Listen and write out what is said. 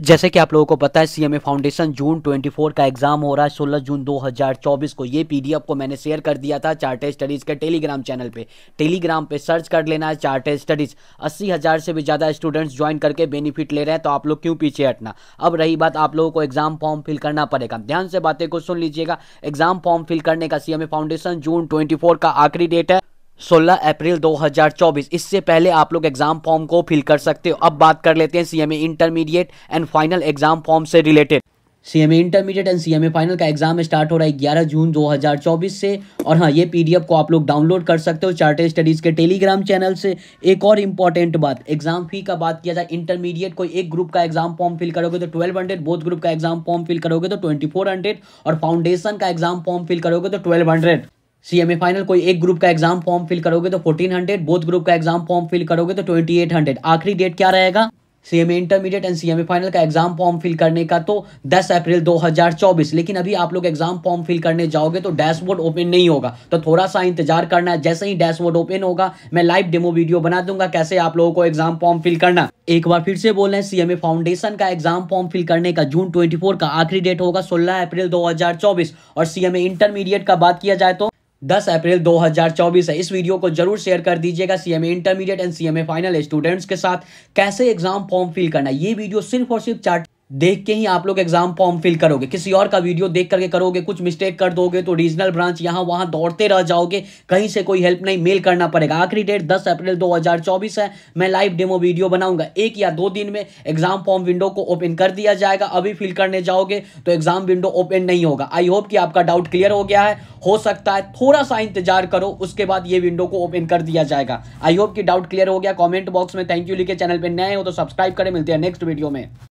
जैसे कि आप लोगों को पता है सीएमए फाउंडेशन जून 24 का एग्जाम हो रहा है 16 जून 2024 को ये पीडीएफ को मैंने शेयर कर दिया था चार्टेड स्टडीज के टेलीग्राम चैनल पे टेलीग्राम पे सर्च कर लेना है चार्टेड स्टडीज अस्सी हज़ार से भी ज़्यादा स्टूडेंट्स ज्वाइन करके बेनिफिट ले रहे हैं तो आप लोग क्यों पीछे हटना अब रही बात आप लोगों को एग्जाम फॉर्म फिल करना पड़ेगा ध्यान से बातें को सुन लीजिएगा एग्जाम फॉर्म फिल करने का सीएमए फाउंडेशन जून ट्वेंटी का आखिरी डेट है 16 अप्रैल 2024 इससे पहले आप लोग एग्जाम फॉर्म को फिल कर सकते हो अब बात कर लेते हैं CMA intermediate and final exam form से related CMA intermediate and CMA final का एग्जाम स्टार्ट हो रहा है 11 जून 2024 से और हाँ ये पीडीएफ को आप लोग डाउनलोड कर सकते हो चार्टेड स्टडीज़ के टेलीग्राम चैनल से एक और इंपॉर्टेंट बात एग्जाम फी का बात किया जाए इंटरमीडिएट कोई एक ग्रुप का एग्जाम फॉर्म फिल करोगे तो ट्वेल्व हंड्रेड बोथ ग्रुप का एग्जाम फॉर्म फिल करोगे तो ट्वेंटी और फाउंडेशन का एग्जाम फॉर्म फिल करोगे तो ट्वेल्व हंड्रेड फाइनल कोई एक ग्रुप का एग्जाम फॉर्म फिल करोगे तो 1400 बोथ ग्रुप का एग्जाम फॉर्म फिल करोगे तो 2800 आखिरी डेट क्या रहेगा CMA intermediate and CMA final का एग्जाम फॉर्म फिल करने का तो 10 अप्रैल 2024 लेकिन अभी आप लोग एग्जाम फॉर्म फिल करने जाओगे तो डैशबोर्ड ओपन नहीं होगा तो थोड़ा सा इंतजार करना है जैसे ही डैशबोर्ड ओपन होगा मैं लाइव डेमो वीडियो बना दूंगा कैसे आप लोगों को एग्जाम फॉर्म फिल करना एक बार फिर से बोल रहे हैं सीएमए फाउंडेशन का एग्जाम फॉर्म फिल करने का जून ट्वेंटी का आखिरी डेट होगा सोलह अप्रैल दो और सीएमए इंटरमीडिएट का बात किया जाए तो 10 अप्रैल 2024 है इस वीडियो को जरूर शेयर कर दीजिएगा CMA intermediate and CMA final students के साथ कैसे एग्जाम फॉर्म फिल करना ये वीडियो सिर्फ और सिर्फ चार्ट देख के ही आप लोग एग्जाम फॉर्म फिल करोगे किसी और का वीडियो देख करके करोगे कुछ मिस्टेक कर दोगे तो रीजनल ब्रांच यहाँ वहाँ दौड़ते रह जाओगे कहीं से कोई हेल्प नहीं मेल करना पड़ेगा आखिरी डेट 10 अप्रैल 2024 है मैं लाइव डेमो वीडियो बनाऊंगा एक या दो दिन में एग्जाम फॉर्म विंडो को ओपन कर दिया जाएगा अभी फिल करने जाओगे तो एग्जाम विंडो ओपन नहीं होगा आई होप कि आपका डाउट क्लियर हो गया है हो सकता है थोड़ा सा इंतजार करो उसके बाद ये विंडो को ओपन कर दिया जाएगा आई होप कि डाउट क्लियर हो गया कॉमेंट बॉक्स में थैंक यू लिखे चैनल पर नए हो तो सब्सक्राइब करें मिलते हैं नेक्स्ट वीडियो में